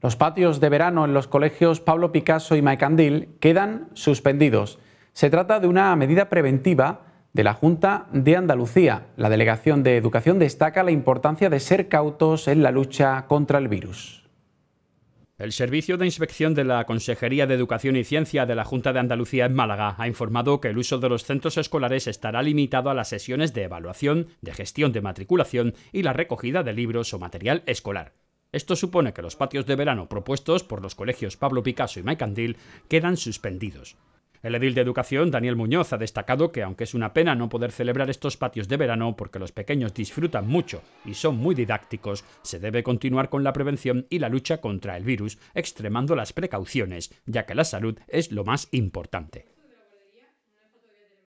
Los patios de verano en los colegios Pablo Picasso y Maicandil quedan suspendidos. Se trata de una medida preventiva de la Junta de Andalucía. La Delegación de Educación destaca la importancia de ser cautos en la lucha contra el virus. El Servicio de Inspección de la Consejería de Educación y Ciencia de la Junta de Andalucía en Málaga ha informado que el uso de los centros escolares estará limitado a las sesiones de evaluación, de gestión de matriculación y la recogida de libros o material escolar. Esto supone que los patios de verano propuestos por los colegios Pablo Picasso y Mike Andil quedan suspendidos. El edil de educación, Daniel Muñoz, ha destacado que aunque es una pena no poder celebrar estos patios de verano porque los pequeños disfrutan mucho y son muy didácticos, se debe continuar con la prevención y la lucha contra el virus, extremando las precauciones, ya que la salud es lo más importante.